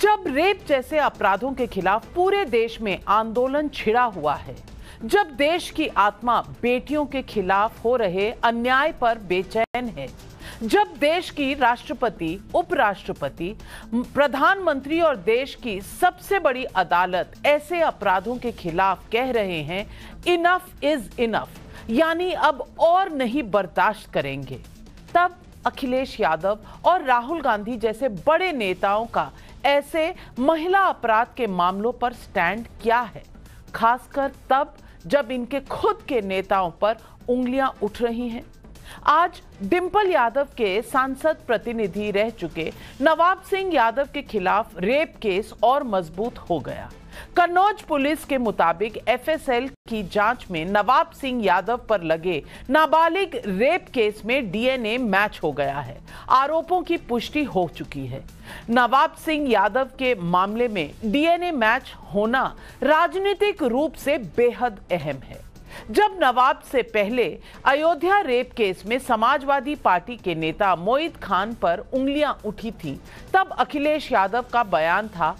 जब रेप जैसे अपराधों के खिलाफ पूरे देश में आंदोलन छिड़ा हुआ है जब देश की आत्मा बेटियों के खिलाफ हो रहे अन्याय पर बेचैन है जब देश की राष्ट्रपति उपराष्ट्रपति प्रधानमंत्री और देश की सबसे बड़ी अदालत ऐसे अपराधों के खिलाफ कह रहे हैं इनफ इज इनफ यानी अब और नहीं बर्दाश्त करेंगे तब अखिलेश यादव और राहुल गांधी जैसे बड़े नेताओं का ऐसे महिला अपराध के मामलों पर स्टैंड क्या है खासकर तब जब इनके खुद के नेताओं पर उंगलियां उठ रही हैं आज डिंपल यादव के सांसद प्रतिनिधि रह चुके नवाब सिंह यादव के खिलाफ रेप केस और मजबूत हो गया कन्नौज पुलिस के मुताबिक एफएसएल की जांच में नवाब सिंह यादव पर लगे नाबालिग रेप केस में डीएनए मैच हो गया है आरोपों की पुष्टि हो चुकी है नवाब सिंह यादव के मामले में डीएनए मैच होना राजनीतिक रूप से बेहद अहम है जब नवाब से पहले अयोध्या रेप केस में समाजवादी पार्टी के नेता मोहित खान पर उंगलियां उठी थी तब अखिलेश यादव का बयान था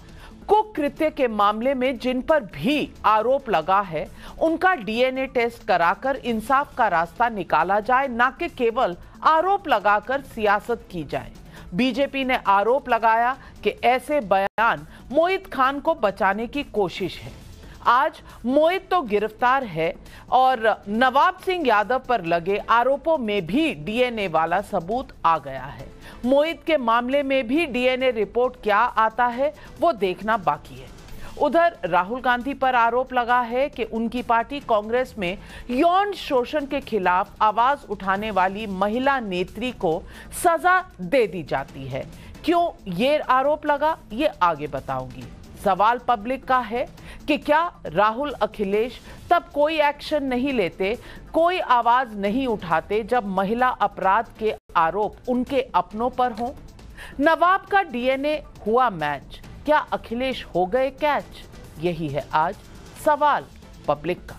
कुकृत्य के मामले में जिन पर भी आरोप लगा है उनका डीएनए टेस्ट कराकर इंसाफ का रास्ता निकाला जाए ना कि केवल आरोप लगाकर सियासत की जाए बीजेपी ने आरोप लगाया कि ऐसे बयान मोहित खान को बचाने की कोशिश है आज मोहित तो गिरफ्तार है और नवाब सिंह यादव पर लगे आरोपों में भी डीएनए वाला सबूत आ गया है मोहित के मामले में भी डीएनए रिपोर्ट क्या आता है वो देखना बाकी है उधर राहुल गांधी पर आरोप लगा है कि उनकी पार्टी कांग्रेस में यौन शोषण के खिलाफ आवाज उठाने वाली महिला नेत्री को सजा दे दी जाती है क्यों ये आरोप लगा ये आगे बताऊंगी सवाल पब्लिक का है कि क्या राहुल अखिलेश तब कोई एक्शन नहीं लेते कोई आवाज नहीं उठाते जब महिला अपराध के आरोप उनके अपनों पर हो नवाब का डीएनए हुआ मैच क्या अखिलेश हो गए कैच यही है आज सवाल पब्लिक का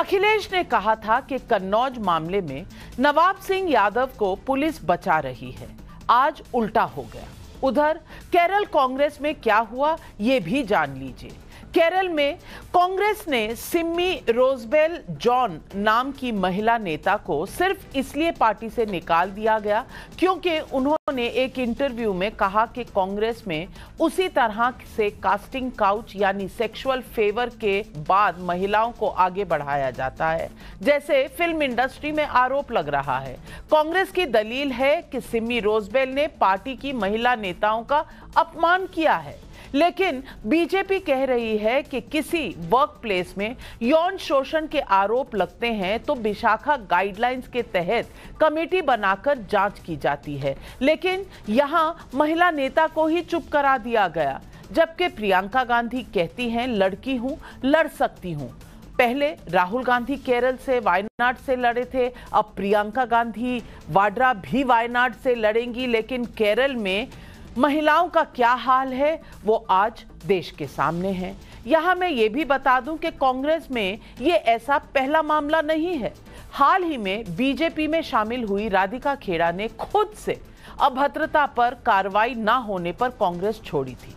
अखिलेश ने कहा था कि कन्नौज मामले में नवाब सिंह यादव को पुलिस बचा रही है आज उल्टा हो गया उधर केरल कांग्रेस में क्या हुआ ये भी जान लीजिए केरल में कांग्रेस ने सिम्मी रोजबेल जॉन नाम की महिला नेता को सिर्फ इसलिए पार्टी से निकाल दिया गया क्योंकि उन्होंने एक इंटरव्यू में कहा कि कांग्रेस में उसी तरह से कास्टिंग काउच यानी सेक्सुअल फेवर के बाद महिलाओं को आगे बढ़ाया जाता है जैसे फिल्म इंडस्ट्री में आरोप लग रहा है कांग्रेस की दलील है कि सिम्मी रोजबेल ने पार्टी की महिला नेताओं का अपमान किया है लेकिन बीजेपी कह रही है कि किसी वर्क प्लेस में यौन शोषण के आरोप लगते हैं तो विशाखा गाइडलाइंस के तहत कमेटी बनाकर जांच की जाती है लेकिन यहां महिला नेता को ही चुप करा दिया गया जबकि प्रियंका गांधी कहती हैं लड़की हूं लड़ सकती हूं पहले राहुल गांधी केरल से वायनाड से लड़े थे अब प्रियंका गांधी वाड्रा भी वायनाड से लड़ेंगी लेकिन केरल में महिलाओं का क्या हाल है वो आज देश के सामने है यहाँ मैं ये भी बता दूं कि कांग्रेस में ये ऐसा पहला मामला नहीं है हाल ही में बीजेपी में शामिल हुई राधिका खेड़ा ने खुद से अभद्रता पर कार्रवाई ना होने पर कांग्रेस छोड़ी थी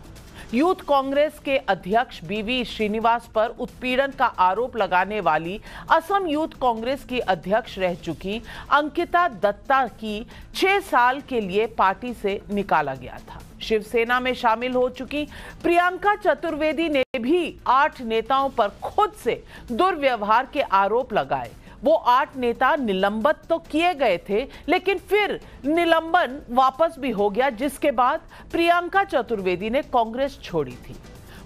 यूथ कांग्रेस के अध्यक्ष बीवी श्रीनिवास पर उत्पीड़न का आरोप लगाने वाली असम यूथ कांग्रेस की अध्यक्ष रह चुकी अंकिता दत्ता की छह साल के लिए पार्टी से निकाला गया था शिवसेना में शामिल हो चुकी प्रियंका चतुर्वेदी ने भी आठ नेताओं पर खुद से दुर्व्यवहार के आरोप लगाए वो आठ नेता निलंबित तो किए गए थे लेकिन फिर निलंबन वापस भी हो गया जिसके बाद प्रियंका चतुर्वेदी ने कांग्रेस छोड़ी थी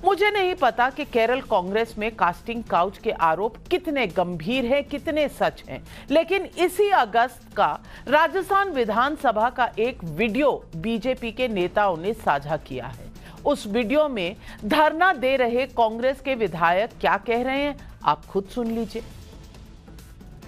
मुझे नहीं पता कि केरल कांग्रेस में कास्टिंग काउच के आरोप कितने गंभीर हैं कितने सच हैं लेकिन इसी अगस्त का राजस्थान विधानसभा का एक वीडियो बीजेपी के नेताओं ने साझा किया है उस वीडियो में धरना दे रहे कांग्रेस के विधायक क्या कह रहे हैं आप खुद सुन लीजिए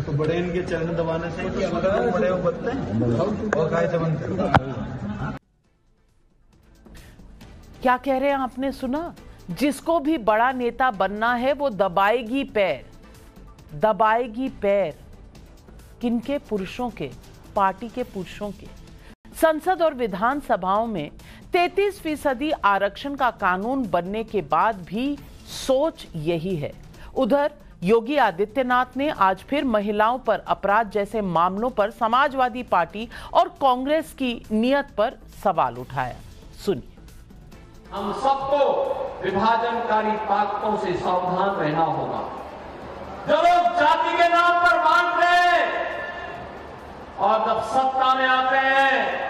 तो बड़े इनके चरण दबाने से बड़े बनते और गाय से बनते क्या कह रहे हैं आपने सुना जिसको भी बड़ा नेता बनना है वो दबाएगी पैर दबाएगी पैर किनके पुरुषों के पार्टी के पुरुषों के संसद और विधानसभाओं में 33 फीसदी आरक्षण का कानून बनने के बाद भी सोच यही है उधर योगी आदित्यनाथ ने आज फिर महिलाओं पर अपराध जैसे मामलों पर समाजवादी पार्टी और कांग्रेस की नियत पर सवाल उठाया सुनिए हम सबको विभाजनकारी ताकतों से सावधान रहना होगा जो लोग जाति के नाम पर बांट रहे हैं और जब सत्ता में आते हैं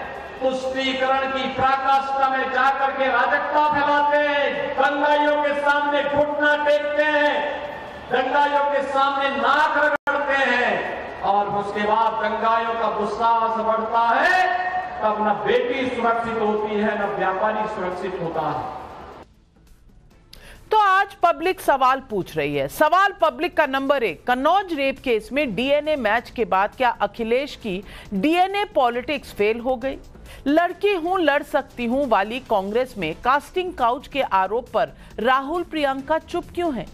पुष्टिकरण की प्राकाष्ठा में जाकर के राजकता फैलाते हैं गंगाइयों के सामने घुटना टेकते हैं दंगाइयों के सामने नाक रगड़ते हैं और उसके बाद दंगाइयों का गुस्सा बढ़ता है तब न बेटी सुरक्षित होती है न व्यापारी सुरक्षित होता है तो आज पब्लिक सवाल पूछ रही है सवाल पब्लिक का नंबर एक कन्नौज रेप केस में डीएनए मैच के बाद क्या अखिलेश की डीएनए पॉलिटिक्स फेल हो गई लड़की हूं लड़ सकती हूं वाली कांग्रेस में कास्टिंग काउच के आरोप पर राहुल प्रियंका चुप क्यों हैं?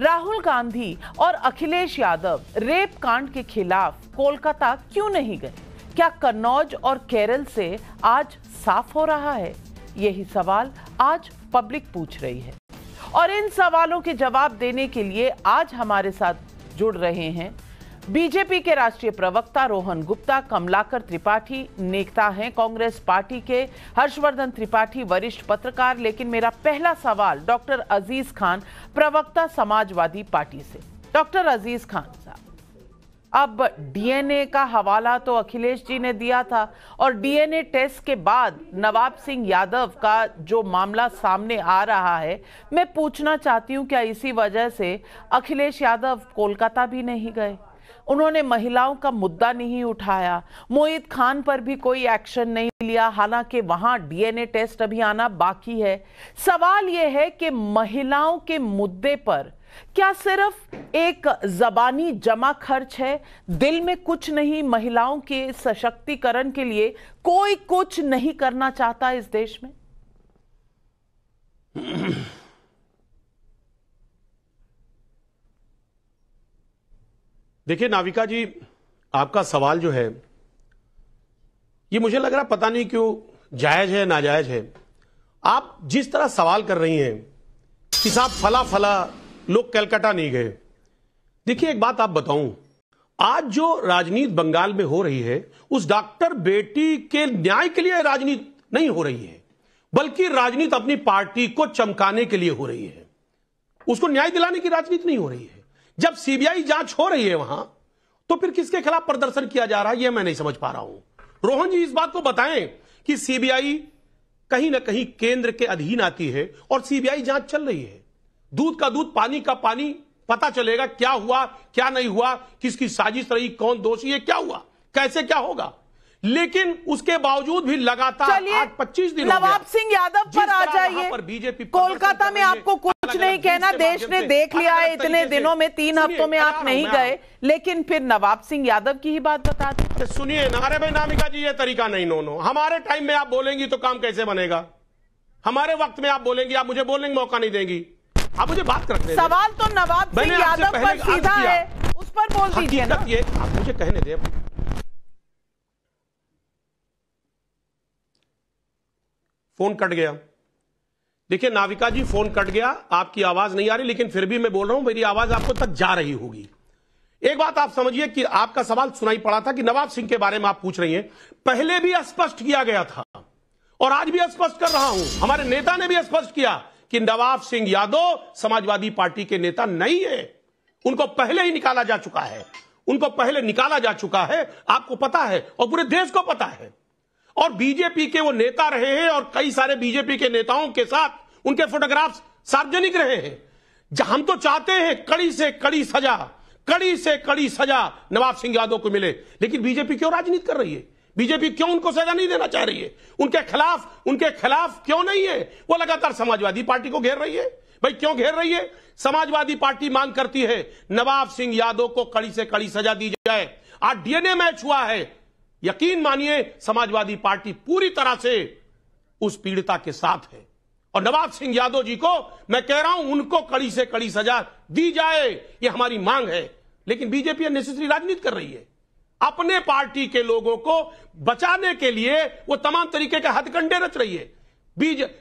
राहुल गांधी और अखिलेश यादव रेप कांड के खिलाफ कोलकाता क्यों नहीं गए क्या कन्नौज और केरल से आज साफ हो रहा है यही सवाल आज पब्लिक पूछ रही है और इन सवालों के जवाब देने के लिए आज हमारे साथ जुड़ रहे हैं बीजेपी के राष्ट्रीय प्रवक्ता रोहन गुप्ता कमलाकर त्रिपाठी नेता हैं कांग्रेस पार्टी के हर्षवर्धन त्रिपाठी वरिष्ठ पत्रकार लेकिन मेरा पहला सवाल डॉक्टर अजीज खान प्रवक्ता समाजवादी पार्टी से डॉक्टर अजीज खान साहब अब डीएनए का हवाला तो अखिलेश जी ने दिया था और डीएनए टेस्ट के बाद नवाब सिंह यादव का जो मामला सामने आ रहा है मैं पूछना चाहती हूँ क्या इसी वजह से अखिलेश यादव कोलकाता भी नहीं गए उन्होंने महिलाओं का मुद्दा नहीं उठाया मोहित खान पर भी कोई एक्शन नहीं लिया हालांकि वहां डीएनए टेस्ट अभी आना बाकी है सवाल यह है कि महिलाओं के मुद्दे पर क्या सिर्फ एक जबानी जमा खर्च है दिल में कुछ नहीं महिलाओं के सशक्तिकरण के लिए कोई कुछ नहीं करना चाहता इस देश में देखिए नाविका जी आपका सवाल जो है ये मुझे लग रहा पता नहीं क्यों जायज है नाजायज है आप जिस तरह सवाल कर रही हैं कि साहब फला फला लोग कलकत्ता नहीं गए देखिए एक बात आप बताऊं आज जो राजनीति बंगाल में हो रही है उस डॉक्टर बेटी के न्याय के लिए राजनीति नहीं हो रही है बल्कि राजनीति अपनी पार्टी को चमकाने के लिए हो रही है उसको न्याय दिलाने की राजनीति नहीं हो रही है जब सीबीआई जांच हो रही है वहां तो फिर किसके खिलाफ प्रदर्शन किया जा रहा है यह मैं नहीं समझ पा रहा हूं रोहन जी इस बात को बताएं कि सीबीआई कहीं ना कहीं केंद्र के अधीन आती है और सीबीआई जांच चल रही है दूध का दूध पानी का पानी पता चलेगा क्या हुआ क्या नहीं हुआ किसकी साजिश रही कौन दोषी है क्या हुआ कैसे क्या होगा लेकिन उसके बावजूद भी लगातार आज दिन नवाब सिंह यादव पर आ जाइए बीजेपी कोलकाता में आपको कुछ नहीं कहना देश ने देख लिया है इतने दिनों में तीन हफ्तों में आप नहीं गए लेकिन फिर नवाब सिंह यादव की ही बात बता दी सुनिए नारे भाई नामिका जी ये तरीका नहीं नो नो हमारे टाइम में आप बोलेंगी तो काम कैसे बनेगा हमारे वक्त में आप बोलेंगी आप मुझे बोलने का मौका नहीं देंगी आप मुझे बात करते सवाल तो नवाब सिंह यादव पर सीधा है उस पर बोल हाँ, दीजिए आप मुझे कहने दे फोन कट गया देखिए नाविका जी फोन कट गया आपकी आवाज नहीं आ रही लेकिन फिर भी मैं बोल रहा हूं मेरी आवाज आपको तक जा रही होगी एक बात आप समझिए कि आपका सवाल सुनाई पड़ा था कि नवाब सिंह के बारे में आप पूछ रही हैं पहले भी स्पष्ट किया गया था और आज भी स्पष्ट कर रहा हूं हमारे नेता ने भी स्पष्ट किया कि नवाब सिंह यादव समाजवादी पार्टी के नेता नहीं है उनको पहले ही निकाला जा चुका है उनको पहले निकाला जा चुका है आपको पता है और पूरे देश को पता है और बीजेपी के वो नेता रहे हैं और कई सारे बीजेपी के नेताओं के साथ उनके फोटोग्राफ्स सार्वजनिक रहे हैं हम तो चाहते हैं कड़ी से कड़ी सजा कड़ी से कड़ी सजा नवाब सिंह यादव को मिले लेकिन बीजेपी क्यों राजनीति कर रही है बीजेपी क्यों उनको सजा नहीं देना चाह रही है उनके खिलाफ उनके खिलाफ क्यों नहीं है वो लगातार समाजवादी पार्टी को घेर रही है भाई क्यों घेर रही है समाजवादी पार्टी मांग करती है नवाब सिंह यादव को कड़ी से कड़ी सजा दी जाए आज डीएनए मैच हुआ है यकीन मानिए समाजवादी पार्टी पूरी तरह से उस पीड़िता के साथ है और नवाब सिंह यादव जी को मैं कह रहा हूं उनको कड़ी से कड़ी सजा दी जाए यह हमारी मांग है लेकिन बीजेपी अनेसेसरी राजनीति कर रही है अपने पार्टी के लोगों को बचाने के लिए वो तमाम तरीके के हथकंडे रच रही है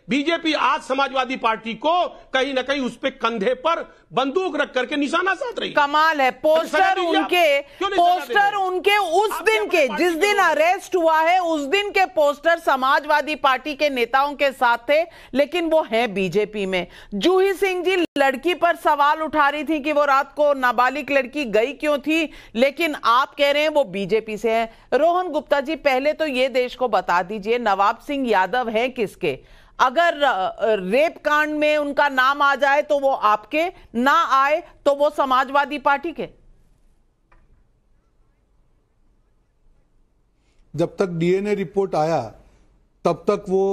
बीजेपी आज समाजवादी पार्टी को कहीं ना कहीं उस पर कंधे पर बंदूक रख करके निशाना साध रही कमाल है तो पोस्टर उनके पोस्टर उनके उस दिन के जिस दिन अरेस्ट हुआ है उस दिन के पोस्टर समाजवादी पार्टी के नेताओं के साथ थे लेकिन वो है बीजेपी में जूही सिंह जी लड़की पर सवाल उठा रही थी कि वो रात को नाबालिग लड़की गई क्यों थी लेकिन आप कह रहे हैं वो बीजेपी से है रोहन गुप्ता जी पहले तो ये देश को बता दीजिए नवाब सिंह यादव है किसके अगर रेप कांड में उनका नाम आ जाए तो वो आपके ना आए तो वो समाजवादी पार्टी के जब तक डीएनए रिपोर्ट आया तब तक वो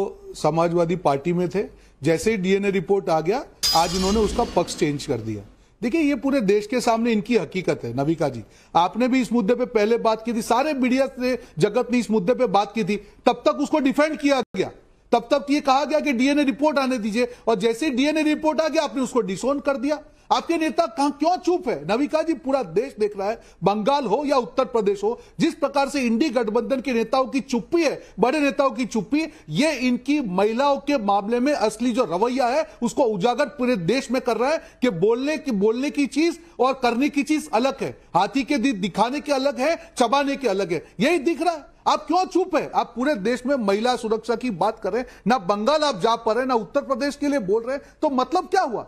समाजवादी पार्टी में थे जैसे ही डीएनए रिपोर्ट आ गया आज इन्होंने उसका पक्ष चेंज कर दिया देखिए ये पूरे देश के सामने इनकी हकीकत है नविका जी आपने भी इस मुद्दे पे पहले बात की थी सारे मीडिया से जगत ने इस मुद्दे पे बात की थी तब तक उसको डिफेंड किया गया तब तक ये कहा गया कि डीएनए रिपोर्ट आने दीजिए और जैसे ही डीएनए रिपोर्ट आ गया आपने उसको डिसोन कर दिया आपके नेता कहां क्यों चुप है नविका जी पूरा देश देख रहा है बंगाल हो या उत्तर प्रदेश हो जिस प्रकार से इंडी गठबंधन के नेताओं की चुप्पी है बड़े नेताओं की चुप्पी ये इनकी महिलाओं के मामले में असली जो रवैया है उसको उजागर पूरे देश में कर रहा है कि बोलने की बोलने की चीज और करने की चीज अलग है हाथी के दिखाने के अलग है चबाने के अलग है यही दिख रहा है आप क्यों चुप है आप पूरे देश में महिला सुरक्षा की बात कर रहे हैं ना बंगाल आप जा पा रहे ना उत्तर प्रदेश के लिए बोल रहे हैं तो मतलब क्या हुआ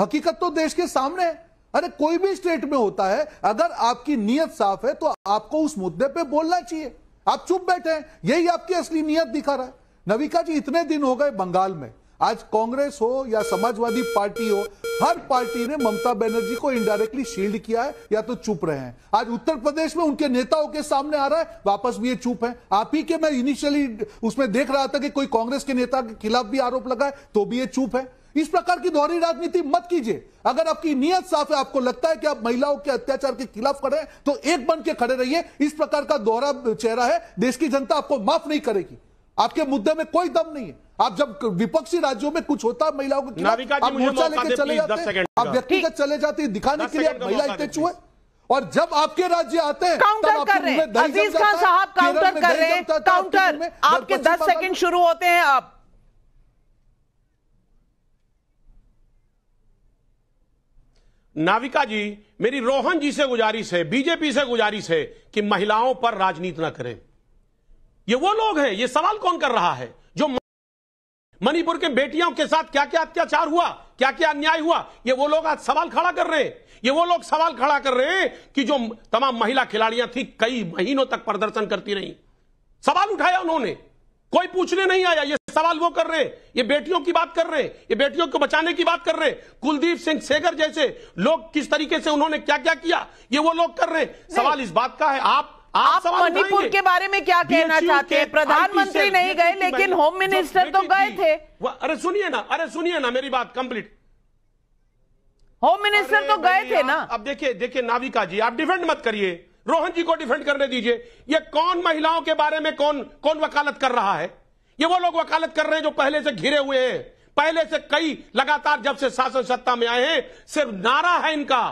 हकीकत तो देश के सामने है अरे कोई भी स्टेट में होता है अगर आपकी नीयत साफ है तो आपको उस मुद्दे पे बोलना चाहिए आप चुप बैठे हैं यही आपकी असली नीयत दिखा रहा है नविका जी इतने दिन हो गए बंगाल में आज कांग्रेस हो या समाजवादी पार्टी हो हर पार्टी ने ममता बनर्जी को इनडायरेक्टली शील्ड किया है या तो चुप रहे हैं आज उत्तर प्रदेश में उनके नेताओं के सामने आ रहा है वापस भी ये चुप है आप ही के मैं इनिशियली उसमें देख रहा था कि कोई कांग्रेस के नेता के खिलाफ भी आरोप लगाए तो भी ये चुप है इस प्रकार की दोहरी राजनीति मत कीजिए अगर आपकी नियत साफ है आपको लगता है कि आप महिलाओं के अत्याचार के खिलाफ खड़े हैं तो एक बन के खड़े रहिए इस प्रकार का दोहरा चेहरा है देश की जनता आपको माफ नहीं करेगी आपके मुद्दे में कोई दम नहीं है आप जब विपक्षी राज्यों में कुछ होता है महिलाओं को आप मोर्चा लेके चले जाते हैं आप व्यक्तिगत चले जाते हैं दिखाने के लिए महिला इतने चुहे और जब आपके राज्य आते हैं काउंटर कर रहे हैं अजीज खान साहब काउंटर कर रहे हैं काउंटर आपके दस सेकंड शुरू होते हैं आप नाविका जी मेरी रोहन जी से गुजारिश है बीजेपी से गुजारिश है कि महिलाओं पर राजनीति ना करें ये वो लोग हैं ये सवाल कौन कर रहा है जो मणिपुर के बेटियों के साथ क्या क्या अत्याचार हुआ क्या क्या अन्याय हुआ ये वो लोग आज सवाल खड़ा कर रहे हैं ये वो लोग सवाल खड़ा कर रहे हैं कि जो तमाम महिला खिलाड़ियां थी कई महीनों तक प्रदर्शन करती रही सवाल उठाया उन्होंने कोई पूछने नहीं आया ये सवाल वो कर रहे ये बेटियों की बात कर रहे ये बेटियों को बचाने की बात कर रहे कुलदीप सिंह सेगर जैसे लोग किस तरीके से उन्होंने क्या क्या किया ये वो लोग कर रहे सवाल इस बात का है आप आप मणिपुर के बारे में क्या कहना चाहते हैं प्रधानमंत्री नहीं गए लेकिन होम मिनिस्टर तो गए थे अरे सुनिए ना अरे सुनिए ना मेरी बात कंप्लीट होम मिनिस्टर तो गए थे ना अब देखिए देखिए नाविका जी आप डिफेंड मत करिए रोहन जी को डिफेंड करने दीजिए ये कौन महिलाओं के बारे में कौन कौन वकालत कर रहा है ये वो लोग वकालत कर रहे हैं जो पहले से घिरे हुए हैं पहले से कई लगातार जब से शासन सत्ता में आए हैं सिर्फ नारा है इनका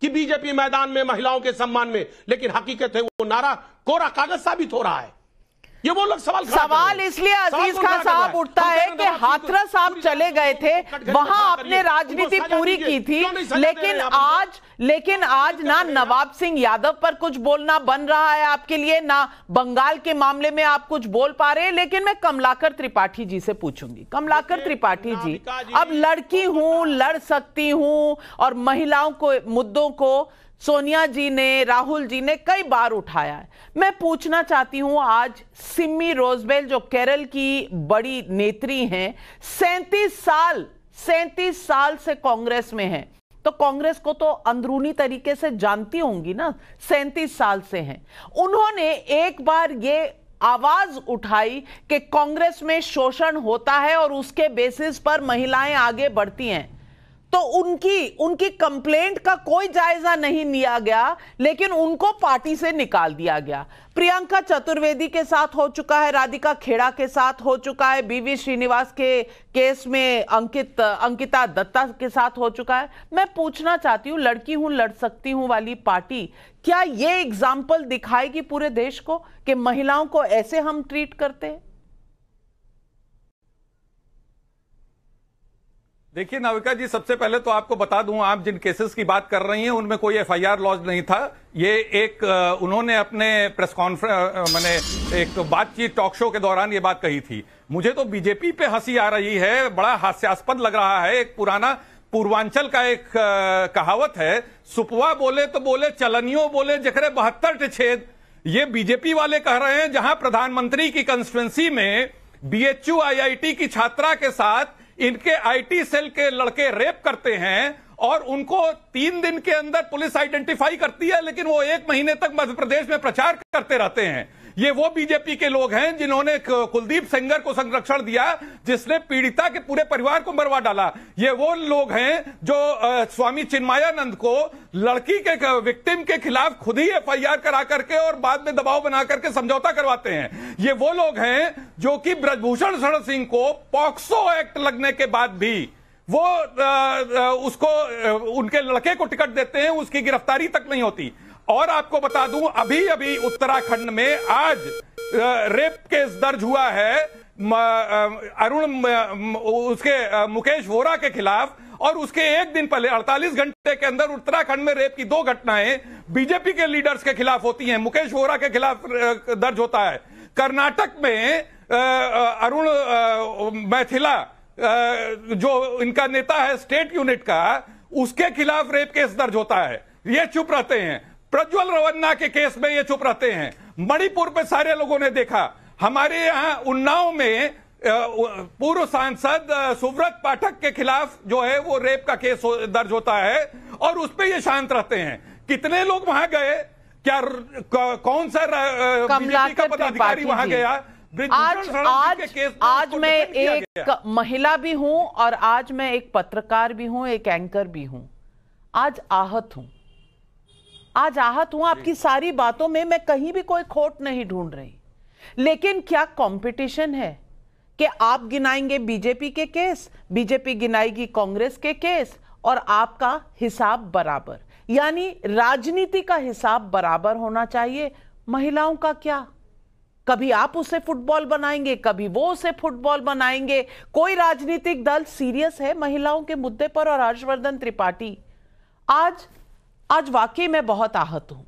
कि बीजेपी मैदान में महिलाओं के सम्मान में लेकिन हकीकत है वो नारा कोरा कागज साबित हो रहा है ये वो लोग सवाल सवाल इसलिए अजीज खान साहब उठता है कि हाथरस आप चले गए थे वहां आपने राजनीति पूरी की थी लेकिन आज लेकिन आज ना नवाब सिंह यादव पर कुछ बोलना बन रहा है आपके लिए ना बंगाल के मामले में आप कुछ बोल पा रहे हैं लेकिन मैं कमलाकर त्रिपाठी जी से पूछूंगी कमलाकर त्रिपाठी जी अब लड़की हूं लड़ सकती हूं और महिलाओं को मुद्दों को सोनिया जी ने राहुल जी ने कई बार उठाया है मैं पूछना चाहती हूं आज सिमी रोजबेल जो केरल की बड़ी नेत्री हैं सैंतीस साल सैंतीस साल से कांग्रेस में हैं तो कांग्रेस को तो अंदरूनी तरीके से जानती होंगी ना सैंतीस साल से हैं उन्होंने एक बार ये आवाज उठाई कि कांग्रेस में शोषण होता है और उसके बेसिस पर महिलाएं आगे बढ़ती हैं तो उनकी उनकी कंप्लेंट का कोई जायजा नहीं लिया गया लेकिन उनको पार्टी से निकाल दिया गया प्रियंका चतुर्वेदी के साथ हो चुका है राधिका खेड़ा के साथ हो चुका है बीवी श्रीनिवास के केस में अंकित अंकिता दत्ता के साथ हो चुका है मैं पूछना चाहती हूँ लड़की हूँ लड़ सकती हूँ वाली पार्टी क्या ये एग्जाम्पल दिखाएगी पूरे देश को कि महिलाओं को ऐसे हम ट्रीट करते हैं देखिए नाविका जी सबसे पहले तो आपको बता दूं आप जिन केसेस की बात कर रही हैं उनमें कोई एफआईआर लॉज नहीं था ये एक उन्होंने अपने प्रेस कॉन्फ्रेंस मैंने एक तो बातचीत टॉक शो के दौरान ये बात कही थी मुझे तो बीजेपी पे हंसी आ रही है बड़ा हास्यास्पद लग रहा है एक पुराना पूर्वांचल का एक कहावत है सुपवा बोले तो बोले चलनियों बोले जखरे बहत्तर छेद ये बीजेपी वाले कह रहे हैं जहां प्रधानमंत्री की कंस्टिट्युएंसी में बीएचयू आईआईटी की छात्रा के साथ इनके आईटी सेल के लड़के रेप करते हैं और उनको तीन दिन के अंदर पुलिस आइडेंटिफाई करती है लेकिन वो एक महीने तक मध्य प्रदेश में प्रचार करते रहते हैं ये वो बीजेपी के लोग हैं जिन्होंने कुलदीप सेंगर को संरक्षण दिया जिसने पीड़िता के पूरे परिवार को मरवा डाला ये वो लोग हैं जो आ, स्वामी चिन्मायानंद को लड़की के विक्टिम के खिलाफ खुद ही एफआईआर करा करके और बाद में दबाव बना करके समझौता करवाते हैं ये वो लोग हैं जो कि ब्रजभूषण शरण सिंह को पॉक्सो एक्ट लगने के बाद भी वो आ, आ, उसको उनके लड़के को टिकट देते हैं उसकी गिरफ्तारी तक नहीं होती और आपको बता दूं अभी अभी उत्तराखंड में आज रेप केस दर्ज हुआ है अरुण उसके मुकेश वोरा के खिलाफ और उसके एक दिन पहले 48 घंटे के अंदर उत्तराखंड में रेप की दो घटनाएं बीजेपी के लीडर्स के खिलाफ होती हैं मुकेश वोरा के खिलाफ दर्ज होता है कर्नाटक में अरुण मैथिला जो इनका नेता है स्टेट यूनिट का उसके खिलाफ रेप केस दर्ज होता है ये चुप रहते हैं प्रज्वल रवन्ना के केस में ये चुप रहते हैं मणिपुर पे सारे लोगों ने देखा हमारे यहाँ उन्नाव में पूर्व सांसद सुव्रत पाठक के खिलाफ जो है वो रेप का केस दर्ज होता है और उस पर ये शांत रहते हैं कितने लोग वहां गए क्या कौन सा बीजेपी का पदाधिकारी वहां गया आज आज आज मैं एक महिला भी हूं और आज मैं एक पत्रकार भी हूं एक एंकर भी हूं आज आहत हूं आज आहत हूं आपकी सारी बातों में मैं कहीं भी कोई खोट नहीं ढूंढ रही लेकिन क्या कंपटीशन है कि आप गिनाएंगे बीजेपी के केस बीजेपी गिनाएगी कांग्रेस के केस और आपका हिसाब बराबर यानी राजनीति का हिसाब बराबर होना चाहिए महिलाओं का क्या कभी आप उसे फुटबॉल बनाएंगे कभी वो उसे फुटबॉल बनाएंगे कोई राजनीतिक दल सीरियस है महिलाओं के मुद्दे पर और हर्षवर्धन त्रिपाठी आज आज वाकई में बहुत आहत हूँ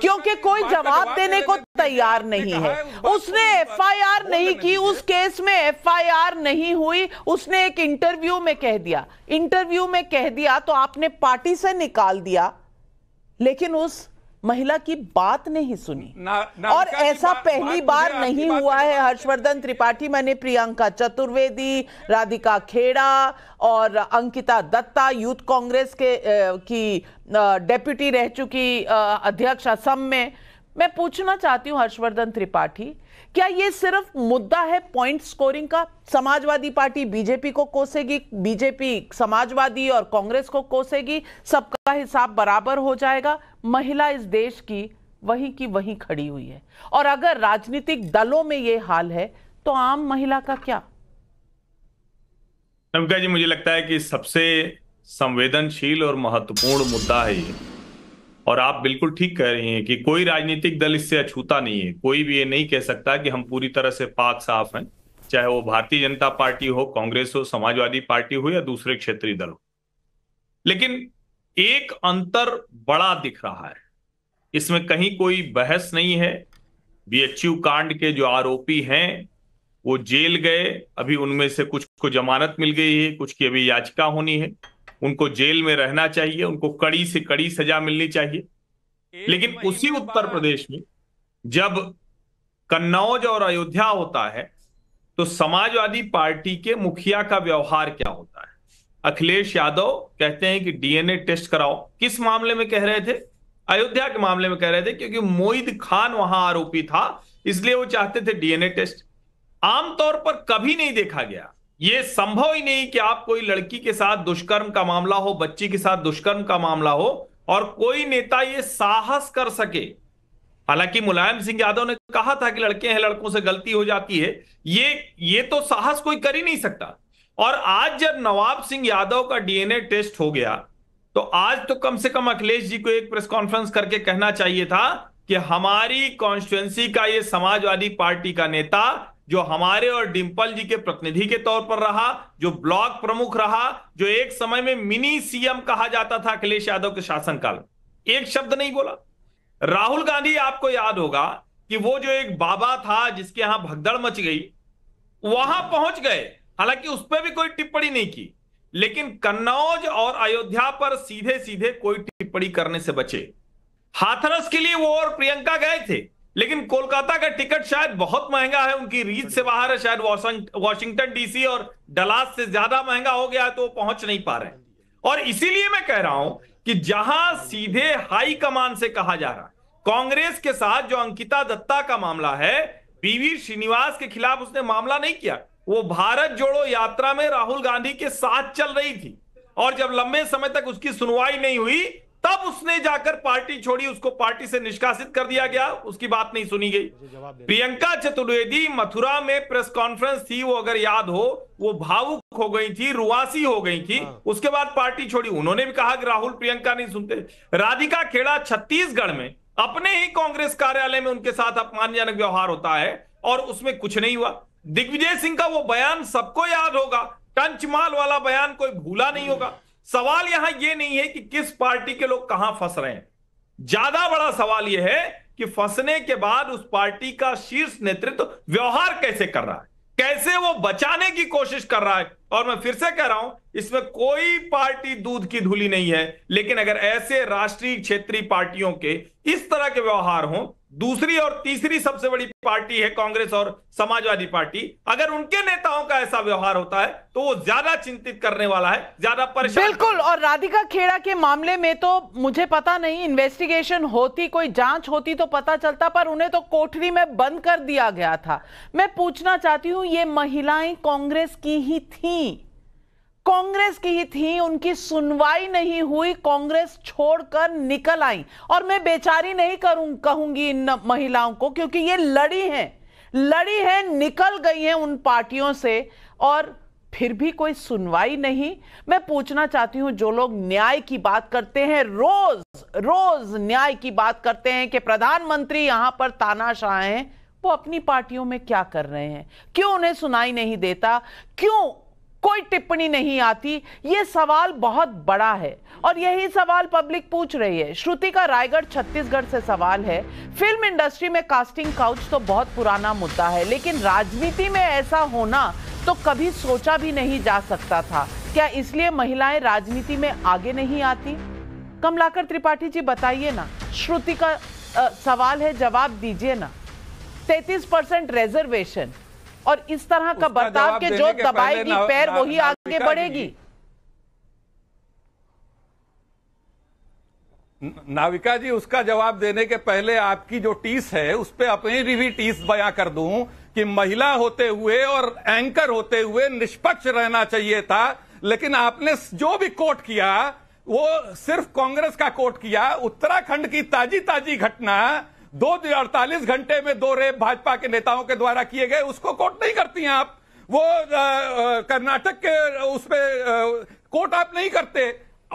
क्योंकि कोई जवाब देने को तैयार नहीं है उसने एफआईआर नहीं की उस केस में एफआईआर नहीं हुई उसने एक इंटरव्यू में कह दिया इंटरव्यू में कह दिया तो आपने पार्टी से निकाल दिया लेकिन उस महिला की बात नहीं सुनी ना, ना, और ऐसा बा, पहली बार नहीं हुआ तो है हर्षवर्धन त्रिपाठी मैंने प्रियंका चतुर्वेदी राधिका खेड़ा और अंकिता दत्ता यूथ कांग्रेस के की डेप्यूटी रह चुकी अध्यक्ष असम में मैं पूछना चाहती हूं हर्षवर्धन त्रिपाठी क्या यह सिर्फ मुद्दा है पॉइंट स्कोरिंग का समाजवादी पार्टी बीजेपी को कोसेगी बीजेपी समाजवादी और कांग्रेस को कोसेगी सबका हिसाब बराबर हो जाएगा महिला इस देश की वही की वही खड़ी हुई है और अगर राजनीतिक दलों में यह हाल है तो आम महिला का क्या नमिका जी मुझे लगता है कि सबसे संवेदनशील और महत्वपूर्ण मुद्दा है ये और आप बिल्कुल ठीक कह रही हैं कि कोई राजनीतिक दल इससे अछूता नहीं है कोई भी ये नहीं कह सकता कि हम पूरी तरह से पाक साफ हैं चाहे वो भारतीय जनता पार्टी हो कांग्रेस हो समाजवादी पार्टी हो या दूसरे क्षेत्रीय दल हो लेकिन एक अंतर बड़ा दिख रहा है इसमें कहीं कोई बहस नहीं है बीएचयू कांड के जो आरोपी हैं वो जेल गए अभी उनमें से कुछ को जमानत मिल गई है कुछ की अभी याचिका होनी है उनको जेल में रहना चाहिए उनको कड़ी से कड़ी सजा मिलनी चाहिए लेकिन उसी उत्तर प्रदेश में जब कन्नौज और अयोध्या होता है तो समाजवादी पार्टी के मुखिया का व्यवहार क्या होता है अखिलेश यादव कहते हैं कि डीएनए टेस्ट कराओ किस मामले में कह रहे थे अयोध्या के मामले में कह रहे थे क्योंकि मोहित खान वहां आरोपी था इसलिए वो चाहते थे डीएनए टेस्ट आमतौर पर कभी नहीं देखा गया ये संभव ही नहीं कि आप कोई लड़की के साथ दुष्कर्म का मामला हो बच्ची के साथ दुष्कर्म का मामला हो और कोई नेता ये साहस कर सके हालांकि मुलायम सिंह यादव ने कहा था कि लड़के हैं लड़कों से गलती हो जाती है ये ये तो साहस कोई कर ही नहीं सकता और आज जब नवाब सिंह यादव का डीएनए टेस्ट हो गया तो आज तो कम से कम अखिलेश जी को एक प्रेस कॉन्फ्रेंस करके कहना चाहिए था कि हमारी कॉन्स्टिट्युएंसी का ये समाजवादी पार्टी का नेता जो हमारे और डिम्पल जी के प्रतिनिधि के तौर पर रहा जो ब्लॉक प्रमुख रहा जो एक समय में मिनी सीएम कहा जाता था अखिलेश यादव के शासनकाल एक शब्द नहीं बोला राहुल गांधी आपको याद होगा कि वो जो एक बाबा था जिसके यहां भगदड़ मच गई वहां पहुंच गए हालांकि उस पर भी कोई टिप्पणी नहीं की लेकिन कन्नौज और अयोध्या पर सीधे सीधे कोई टिप्पणी करने से बचे हाथरस के लिए वो और प्रियंका गए थे लेकिन कोलकाता का टिकट शायद बहुत महंगा है उनकी रीच से बाहर है शायद वॉशिंगटन डीसी और डलास से ज्यादा महंगा हो गया है तो वो पहुंच नहीं पा रहे और इसीलिए मैं कह रहा हूं कि जहां सीधे हाई कमान से कहा जा रहा है कांग्रेस के साथ जो अंकिता दत्ता का मामला है पीवी श्रीनिवास के खिलाफ उसने मामला नहीं किया वो भारत जोड़ो यात्रा में राहुल गांधी के साथ चल रही थी और जब लंबे समय तक उसकी सुनवाई नहीं हुई तब उसने जाकर पार्टी छोड़ी उसको पार्टी से निष्कासित कर दिया गया उसकी बात नहीं सुनी गई प्रियंका चतुर्वेदी मथुरा में प्रेस कॉन्फ्रेंस थी वो अगर याद हो वो भावुक हो गई थी रुआसी हो गई थी हाँ। उसके बाद पार्टी छोड़ी उन्होंने भी कहा कि राहुल प्रियंका नहीं सुनते राधिका खेड़ा छत्तीसगढ़ में अपने ही कांग्रेस कार्यालय में उनके साथ अपमानजनक व्यवहार होता है और उसमें कुछ नहीं हुआ दिग्विजय सिंह का वो बयान सबको याद होगा कंचमाल वाला बयान कोई भूला नहीं होगा सवाल यहां यह नहीं है कि किस पार्टी के लोग कहां फंस रहे हैं ज्यादा बड़ा सवाल यह है कि फंसने के बाद उस पार्टी का शीर्ष नेतृत्व तो व्यवहार कैसे कर रहा है कैसे वो बचाने की कोशिश कर रहा है और मैं फिर से कह रहा हूं इसमें कोई पार्टी दूध की धूली नहीं है लेकिन अगर ऐसे राष्ट्रीय क्षेत्रीय पार्टियों के इस तरह के व्यवहार हों दूसरी और तीसरी सबसे बड़ी पार्टी है कांग्रेस और समाजवादी पार्टी अगर उनके नेताओं का ऐसा व्यवहार होता है तो वो ज्यादा चिंतित करने वाला है ज्यादा परेशान बिल्कुल और राधिका खेड़ा के मामले में तो मुझे पता नहीं इन्वेस्टिगेशन होती कोई जांच होती तो पता चलता पर उन्हें तो कोठरी में बंद कर दिया गया था मैं पूछना चाहती हूं ये महिलाएं कांग्रेस की ही थी थी कांग्रेस की ही थी उनकी सुनवाई नहीं हुई कांग्रेस छोड़कर निकल आई और मैं बेचारी नहीं करूं कहूंगी इन महिलाओं को क्योंकि ये लड़ी हैं लड़ी हैं निकल गई हैं उन पार्टियों से और फिर भी कोई सुनवाई नहीं मैं पूछना चाहती हूं जो लोग न्याय की बात करते हैं रोज रोज न्याय की बात करते हैं कि प्रधानमंत्री यहां पर तानाशाह हैं वो अपनी पार्टियों में क्या कर रहे हैं क्यों उन्हें सुनाई नहीं देता क्यों कोई टिप्पणी नहीं आती ये सवाल बहुत बड़ा है और यही सवाल पब्लिक पूछ रही है श्रुति का रायगढ़ छत्तीसगढ़ से सवाल है फिल्म इंडस्ट्री में कास्टिंग काउच तो बहुत पुराना मुद्दा है लेकिन राजनीति में ऐसा होना तो कभी सोचा भी नहीं जा सकता था क्या इसलिए महिलाएं राजनीति में आगे नहीं आती कमलाकर त्रिपाठी जी बताइए ना श्रुति का आ, सवाल है जवाब दीजिए ना तैतीस परसेंट रेजर्वेशन और इस तरह का बर्ताव के जो दबाएगी पैर वही आगे बढ़ेगी नाविका जी उसका जवाब देने के पहले आपकी जो टीस है उस पर अपनी भी टीस बयां कर दूं कि महिला होते हुए और एंकर होते हुए निष्पक्ष रहना चाहिए था लेकिन आपने जो भी कोट किया वो सिर्फ कांग्रेस का कोट किया उत्तराखंड की ताजी ताजी घटना दो अड़तालीस घंटे में दो रेप भाजपा के नेताओं के द्वारा किए गए उसको कोट नहीं करती हैं आप वो कर्नाटक के उस पर कोट आप नहीं करते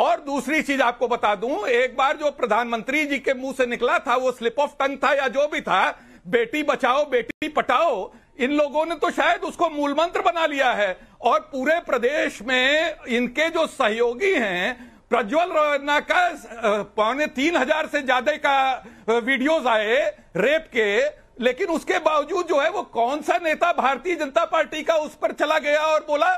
और दूसरी चीज आपको बता दूं एक बार जो प्रधानमंत्री जी के मुंह से निकला था वो स्लिप ऑफ टंग था या जो भी था बेटी बचाओ बेटी पटाओ इन लोगों ने तो शायद उसको मूल मंत्र बना लिया है और पूरे प्रदेश में इनके जो सहयोगी हैं प्रज्वल रैना का पौने तीन हजार से ज्यादा का वीडियोस आए रेप के लेकिन उसके बावजूद जो है वो कौन सा नेता भारतीय जनता पार्टी का उस पर चला गया और बोला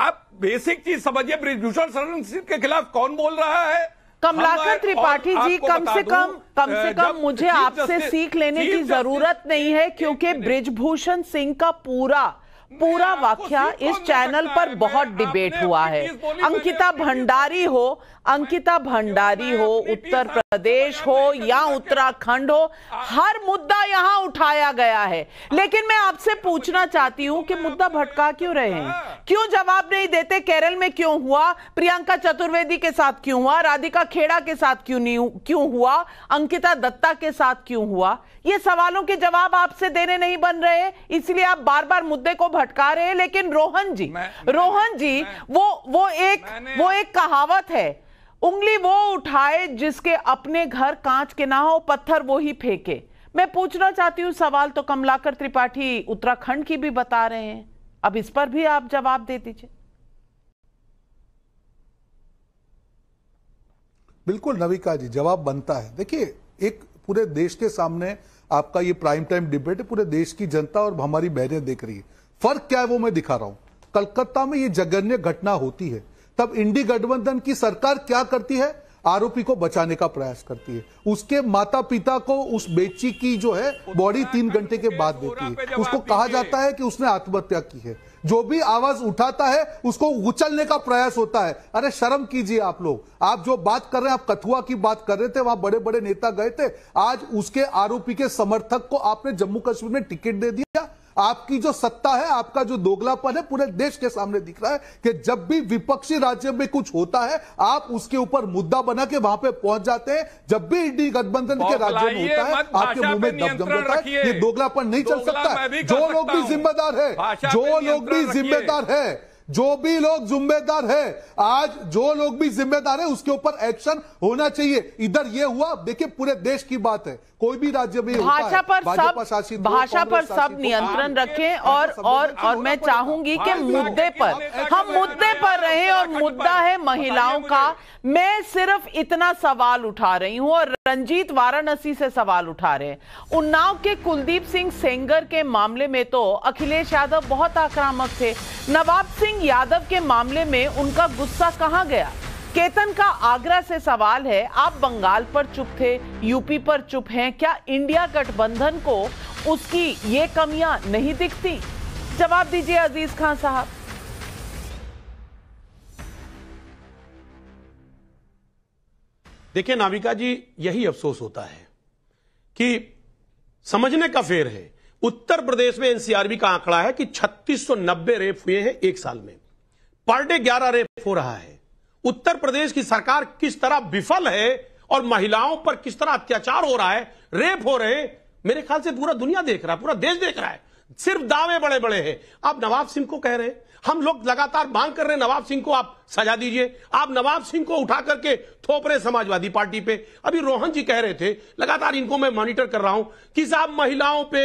आप बेसिक चीज समझिए ब्रिजभूषण शरण सिंह के खिलाफ कौन बोल रहा है कमलाकर त्रिपाठी जी कम से कम कम से कम मुझे आपसे सीख लेने की जरूरत नहीं है क्योंकि ब्रिजभूषण सिंह का पूरा पूरा वाक्या इस चैनल पर बहुत डिबेट हुआ है अंकिता भंडारी हो अंकिता भंडारी हो उत्तर प्रदेश हो या उत्तराखंड हो हर मुद्दा यहाँ उठाया गया है लेकिन मैं आपसे पूछना चाहती हूँ कि मुद्दा भटका क्यों रहे हैं क्यों जवाब नहीं देते केरल में क्यों हुआ प्रियंका चतुर्वेदी के साथ क्यों हुआ राधिका खेड़ा के साथ क्यों नहीं क्यों हुआ अंकिता दत्ता के साथ क्यों हुआ ये सवालों के जवाब आपसे देने नहीं बन रहे इसलिए आप बार बार मुद्दे को भटका रहे लेकिन रोहन जी रोहन जी वो वो एक वो एक कहावत है उंगली वो उठाए जिसके अपने घर कांच के ना हो पत्थर वो ही फेंके मैं पूछना चाहती हूँ सवाल तो कमलाकर त्रिपाठी उत्तराखंड की भी बता रहे हैं अब इस पर भी आप जवाब दे दीजिए बिल्कुल नविका जी जवाब बनता है देखिए एक पूरे देश के सामने आपका ये प्राइम टाइम डिबेट है पूरे देश की जनता और हमारी बहनें देख रही है फर्क क्या है वो मैं दिखा रहा हूं कलकत्ता में ये जघन्य घटना होती है तब इंडी गठबंधन की सरकार क्या करती है आरोपी को बचाने का प्रयास करती है उसके माता पिता को उस बेची की जो है बॉडी तीन घंटे के बाद देती है उसको कहा जाता है कि उसने आत्महत्या की है जो भी आवाज उठाता है उसको उचलने का प्रयास होता है अरे शर्म कीजिए आप लोग आप जो बात कर रहे हैं आप कथुआ की बात कर रहे थे वहां बड़े बड़े नेता गए थे आज उसके आरोपी के समर्थक को आपने जम्मू कश्मीर में टिकट दे दिया आपकी जो सत्ता है आपका जो दोगलापन है पूरे देश के सामने दिख रहा है कि जब भी विपक्षी राज्य में कुछ होता है आप उसके ऊपर मुद्दा बना के वहां पे पहुंच जाते हैं जब भी इंडी गठबंधन के राज्य में होता है आपके मुंह में दम होता है ये दोगलापन नहीं चल सकता जो लोग भी जिम्मेदार है जो लोग भी जिम्मेदार है जो भी लोग जिम्मेदार है आज जो लोग भी जिम्मेदार है उसके ऊपर एक्शन होना चाहिए इधर ये हुआ देखिए पूरे देश की बात है कोई भी राज्य में भाषा पर सब हाँ, भाषा पर सब नियंत्रण रखें और और और मैं चाहूंगी कि मुद्दे पर हम मुद्दे पर रहे और मुद्दा है महिलाओं का मैं सिर्फ इतना सवाल उठा रही हूं और रंजीत वाराणसी से सवाल उठा रहे हैं उन्नाव के कुलदीप सिंह सेंगर के मामले में तो अखिलेश यादव बहुत आक्रामक थे नवाब सिंह सिंह यादव के मामले में उनका गुस्सा कहाँ गया केतन का आगरा से सवाल है आप बंगाल पर चुप थे यूपी पर चुप हैं क्या इंडिया गठबंधन को उसकी ये कमियां नहीं दिखती जवाब दीजिए अजीज खान साहब देखिए नाविका जी यही अफसोस होता है कि समझने का फेर है उत्तर प्रदेश में एनसीआरबी का आंकड़ा है कि 3690 रेप हुए हैं एक साल में पर डे ग्यारह रेप हो रहा है उत्तर प्रदेश की सरकार किस तरह विफल है और महिलाओं पर किस तरह अत्याचार हो रहा है रेप हो रहे हैं मेरे ख्याल से पूरा दुनिया देख रहा है पूरा देश देख रहा है सिर्फ दावे बड़े बड़े हैं आप नवाब सिंह को कह रहे हैं हम लोग लगातार मांग कर रहे हैं नवाब सिंह को आप सजा दीजिए आप नवाब सिंह को उठा करके थोप रहे समाजवादी पार्टी पे अभी रोहन जी कह रहे थे लगातार इनको मैं मॉनिटर कर रहा हूं कि साहब महिलाओं पे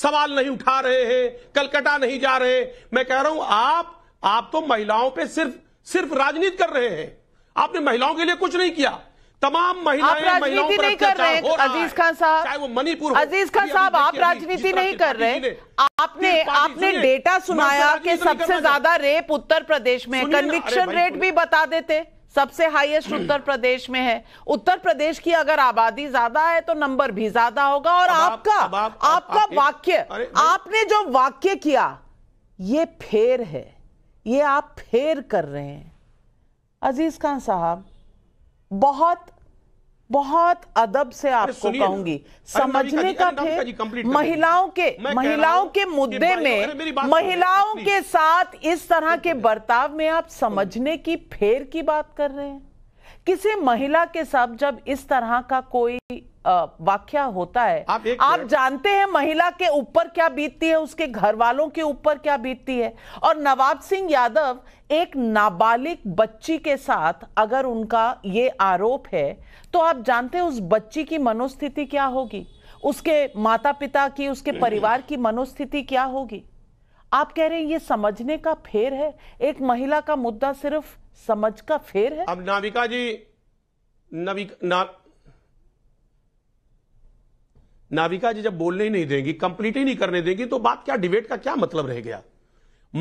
सवाल नहीं उठा रहे हैं कलकत्ता नहीं जा रहे मैं कह रहा हूं आप आप तो महिलाओं पे सिर्फ सिर्फ राजनीति कर रहे हैं आपने महिलाओं के लिए कुछ नहीं किया तमाम महिलाएं महिलाओं नहीं कर रहे अजीज खान साहब चाहे वो मणिपुर अजीज खान साहब आप राजनीति नहीं कर रहे आपने आपने डेटा सुनाया कि सबसे ज्यादा रेप उत्तर प्रदेश में कन्विक्शन रेट भी बता देते सबसे हाईएस्ट उत्तर प्रदेश में है उत्तर प्रदेश की अगर आबादी ज्यादा है तो नंबर भी ज्यादा होगा और आपका आप, आप, आप, आपका वाक्य आपने जो वाक्य किया ये फेर है ये आप फेर कर रहे हैं अजीज खान साहब बहुत बहुत अदब से आपको कहूंगी समझने का फिर महिलाओं के महिलाओं के मुद्दे में महिलाओं के साथ इस तरह के बर्ताव में आप समझने की फेर की बात कर रहे हैं किसी महिला के साथ जब इस तरह का कोई वाक्या होता है आप, आप जानते हैं महिला के ऊपर क्या बीतती है उसके घर वालों के ऊपर क्या बीतती है और नवाब सिंह यादव एक नाबालिग बच्ची के साथ अगर उनका ये आरोप है तो आप जानते हैं उस बच्ची की मनोस्थिति क्या होगी उसके माता पिता की उसके परिवार की मनोस्थिति क्या होगी आप कह रहे हैं ये समझने का फेर है एक महिला का मुद्दा सिर्फ समझ का फेर है अब नाविका जी नविक ना नाविका जी जब बोलने ही नहीं देंगी कंप्लीट ही नहीं करने देंगी तो बात क्या डिबेट का क्या मतलब रह गया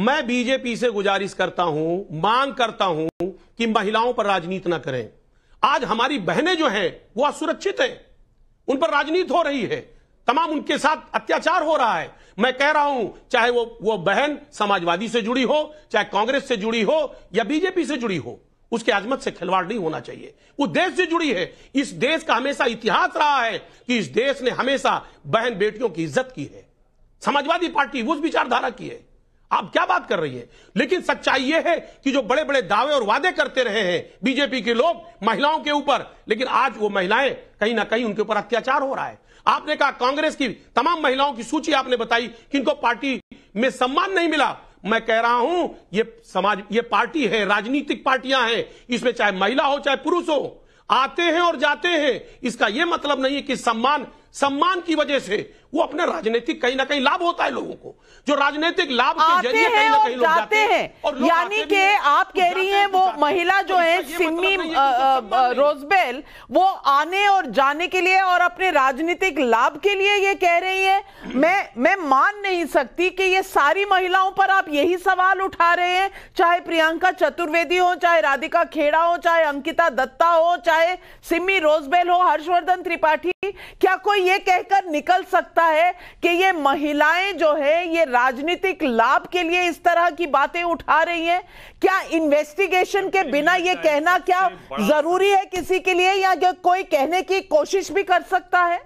मैं बीजेपी से गुजारिश करता हूं मांग करता हूं कि महिलाओं पर राजनीति ना करें आज हमारी बहनें जो हैं वो असुरक्षित हैं उन पर राजनीति हो रही है तमाम उनके साथ अत्याचार हो रहा है मैं कह रहा हूं चाहे वो वो बहन समाजवादी से जुड़ी हो चाहे कांग्रेस से जुड़ी हो या बीजेपी से जुड़ी हो उसके आजमत से खिलवाड़ नहीं होना चाहिए वो देश से जुड़ी है इस देश का हमेशा इतिहास रहा है कि इस देश ने हमेशा बहन बेटियों की इज्जत की है समाजवादी पार्टी उस विचारधारा की है आप क्या बात कर रही है लेकिन सच्चाई यह है कि जो बड़े बड़े दावे और वादे करते रहे हैं बीजेपी के लोग महिलाओं के ऊपर लेकिन आज वो महिलाएं कहीं ना कहीं उनके ऊपर अत्याचार हो रहा है आपने कहा कांग्रेस की तमाम महिलाओं की सूची आपने बताई कि इनको पार्टी में सम्मान नहीं मिला मैं कह रहा हूं ये समाज ये पार्टी है राजनीतिक पार्टियां हैं इसमें चाहे महिला हो चाहे पुरुष हो आते हैं और जाते हैं इसका यह मतलब नहीं है कि सम्मान सम्मान की वजह से वो अपने राजनीतिक कहीं ना कहीं लाभ होता है लोगों को जो राजनीतिक लाभ के जरिए कहीं ना लोग जाते हैं यानी कि आप कह रही हैं वो महिला जो तो है मतलब सिमी रोजबेल वो आने और जाने के लिए और अपने राजनीतिक लाभ के लिए ये कह रही है मैं मैं मान नहीं सकती कि ये सारी महिलाओं पर आप यही सवाल उठा रहे हैं चाहे प्रियंका चतुर्वेदी हो चाहे राधिका खेड़ा हो चाहे अंकिता दत्ता हो चाहे सिमी रोजबेल हो हर्षवर्धन त्रिपाठी क्या कोई ये कहकर निकल सकता है कि ये महिलाएं जो है ये राजनीतिक लाभ के लिए इस तरह की बातें उठा रही हैं क्या इन्वेस्टिगेशन के बिना ये कहना क्या जरूरी है किसी के लिए या कोई कहने की कोशिश भी कर सकता है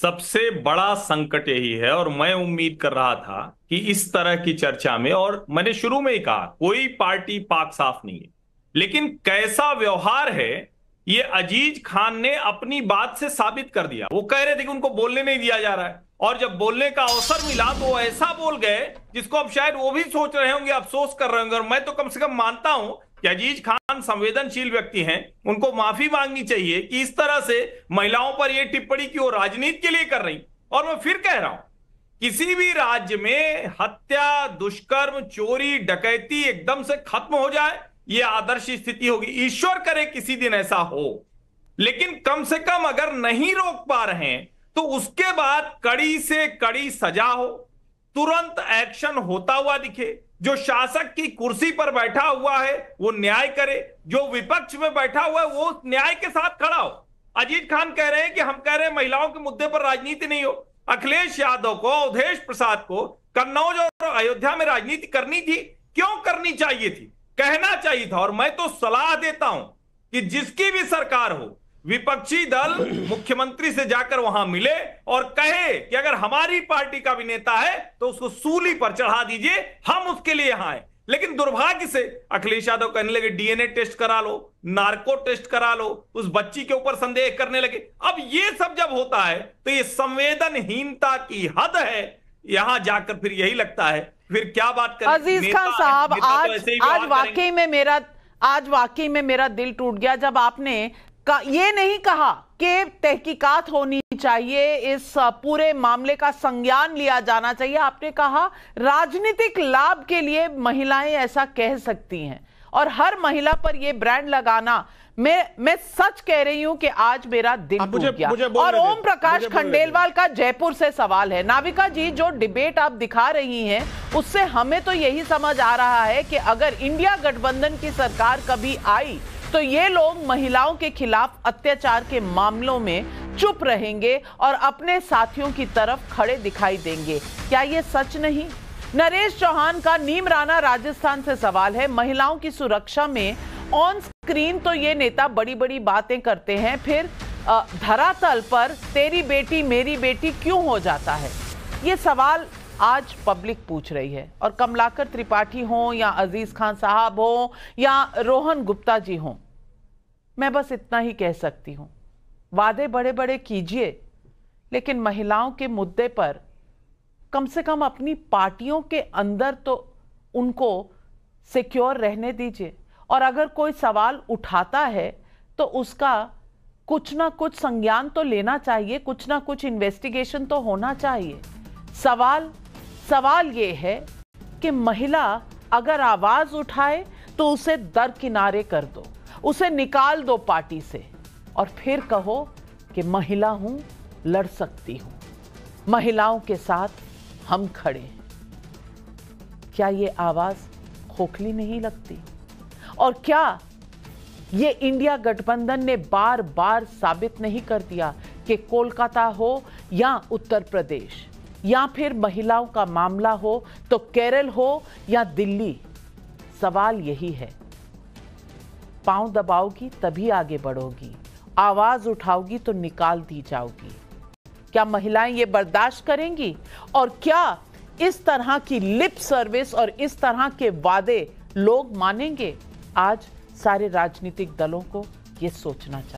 सबसे बड़ा संकट यही है और मैं उम्मीद कर रहा था कि इस तरह की चर्चा में और मैंने शुरू में ही कहा कोई पार्टी पाक साफ नहीं है लेकिन कैसा व्यवहार है ये अजीज खान ने अपनी बात से साबित कर दिया वो कह रहे थे कि उनको बोलने नहीं दिया जा रहा है और जब बोलने का अवसर मिला तो वो ऐसा बोल गए जिसको अब शायद वो भी सोच रहे होंगे अफसोस कर रहे होंगे और मैं तो कम से कम मानता हूं कि अजीज खान संवेदनशील व्यक्ति हैं उनको माफी मांगनी चाहिए कि इस तरह से महिलाओं पर यह टिप्पणी की वो राजनीति के लिए कर रही और मैं फिर कह रहा हूं किसी भी राज्य में हत्या दुष्कर्म चोरी डकैती एकदम से खत्म हो जाए ये आदर्श स्थिति होगी ईश्वर करे किसी दिन ऐसा हो लेकिन कम से कम अगर नहीं रोक पा रहे हैं तो उसके बाद कड़ी से कड़ी सजा हो तुरंत एक्शन होता हुआ दिखे जो शासक की कुर्सी पर बैठा हुआ है वो न्याय करे जो विपक्ष में बैठा हुआ है वो न्याय के साथ खड़ा हो अजीत खान कह रहे हैं कि हम कह रहे हैं महिलाओं के मुद्दे पर राजनीति नहीं हो अखिलेश यादव को अवधेश प्रसाद को कन्नौज और अयोध्या में राजनीति करनी थी क्यों करनी चाहिए थी कहना चाहिए था और मैं तो सलाह देता हूं कि जिसकी भी सरकार हो विपक्षी दल मुख्यमंत्री से जाकर वहां मिले और कहे कि अगर हमारी पार्टी का भी नेता है तो उसको सूली पर चढ़ा दीजिए हम उसके लिए यहां आए लेकिन दुर्भाग्य से अखिलेश यादव कहने लगे डीएनए टेस्ट करा लो नार्को टेस्ट करा लो उस बच्ची के ऊपर संदेह करने लगे अब ये सब जब होता है तो ये संवेदनहीनता की हद है यहां जाकर फिर यही लगता है फिर क्या बात कर अजीज खान साहब आज तो आज वाकई में मेरा आज वाकई में मेरा दिल टूट गया जब आपने का, ये नहीं कहा कि तहकीकात होनी चाहिए इस पूरे मामले का संज्ञान लिया जाना चाहिए आपने कहा राजनीतिक लाभ के लिए महिलाएं ऐसा कह सकती हैं और हर महिला पर यह ब्रांड लगाना मैं मैं सच कह रही हूं कि आज मेरा दिन मुझे, गया मुझे और ओम प्रकाश खंडेलवाल का जयपुर से सवाल है नाविका जी जो डिबेट आप दिखा रही हैं उससे हमें तो यही समझ आ रहा है कि अगर इंडिया गठबंधन की सरकार कभी आई तो ये लोग महिलाओं के खिलाफ अत्याचार के मामलों में चुप रहेंगे और अपने साथियों की तरफ खड़े दिखाई देंगे क्या ये सच नहीं नरेश चौहान का नीम राणा राजस्थान से सवाल है महिलाओं की सुरक्षा में ऑन स्क्रीन तो ये नेता बड़ी बड़ी बातें करते हैं फिर धरातल पर तेरी बेटी मेरी बेटी क्यों हो जाता है ये सवाल आज पब्लिक पूछ रही है और कमलाकर त्रिपाठी हो या अजीज खान साहब हो या रोहन गुप्ता जी हो मैं बस इतना ही कह सकती हूं वादे बड़े बड़े कीजिए लेकिन महिलाओं के मुद्दे पर कम से कम अपनी पार्टियों के अंदर तो उनको सिक्योर रहने दीजिए और अगर कोई सवाल उठाता है तो उसका कुछ ना कुछ संज्ञान तो लेना चाहिए कुछ ना कुछ इन्वेस्टिगेशन तो होना चाहिए सवाल सवाल ये है कि महिला अगर आवाज़ उठाए तो उसे दरकिनारे कर दो उसे निकाल दो पार्टी से और फिर कहो कि महिला हूं लड़ सकती हूँ महिलाओं के साथ हम खड़े हैं क्या ये आवाज खोखली नहीं लगती और क्या ये इंडिया गठबंधन ने बार बार साबित नहीं कर दिया कि कोलकाता हो या उत्तर प्रदेश या फिर महिलाओं का मामला हो तो केरल हो या दिल्ली सवाल यही है पांव दबाओगी तभी आगे बढ़ोगी आवाज उठाओगी तो निकाल दी जाओगी क्या महिलाएं ये बर्दाश्त करेंगी और क्या इस तरह की लिप सर्विस और इस तरह के वादे लोग मानेंगे आज सारे राजनीतिक दलों को ये सोचना चाहिए